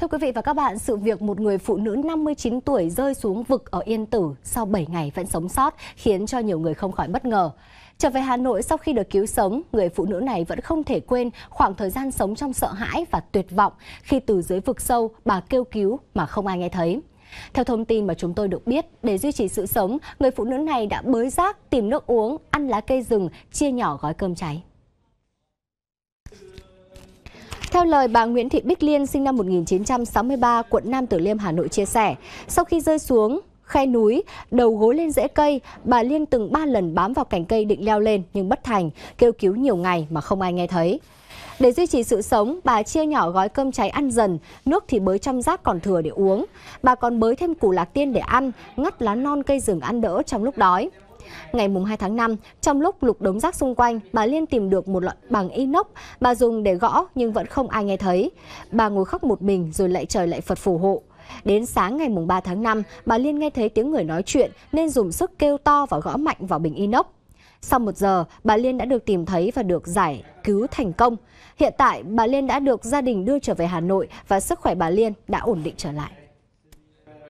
Thưa quý vị và các bạn, sự việc một người phụ nữ 59 tuổi rơi xuống vực ở Yên Tử sau 7 ngày vẫn sống sót khiến cho nhiều người không khỏi bất ngờ. Trở về Hà Nội sau khi được cứu sống, người phụ nữ này vẫn không thể quên khoảng thời gian sống trong sợ hãi và tuyệt vọng khi từ dưới vực sâu bà kêu cứu mà không ai nghe thấy. Theo thông tin mà chúng tôi được biết, để duy trì sự sống, người phụ nữ này đã bới rác, tìm nước uống, ăn lá cây rừng, chia nhỏ gói cơm cháy. Theo lời bà Nguyễn Thị Bích Liên sinh năm 1963, quận Nam Từ Liêm, Hà Nội chia sẻ, sau khi rơi xuống, khe núi, đầu gối lên rễ cây, bà Liên từng 3 lần bám vào cành cây định leo lên nhưng bất thành, kêu cứu nhiều ngày mà không ai nghe thấy. Để duy trì sự sống, bà chia nhỏ gói cơm cháy ăn dần, nước thì bới trong rác còn thừa để uống. Bà còn bới thêm củ lạc tiên để ăn, ngắt lá non cây rừng ăn đỡ trong lúc đói. Ngày mùng 2 tháng 5, trong lúc lục đống rác xung quanh, bà Liên tìm được một loại bằng inox, bà dùng để gõ nhưng vẫn không ai nghe thấy. Bà ngồi khóc một mình rồi lại trời lại Phật phù hộ. Đến sáng ngày mùng 3 tháng 5, bà Liên nghe thấy tiếng người nói chuyện nên dùng sức kêu to và gõ mạnh vào bình inox. Sau một giờ, bà Liên đã được tìm thấy và được giải cứu thành công. Hiện tại, bà Liên đã được gia đình đưa trở về Hà Nội và sức khỏe bà Liên đã ổn định trở lại.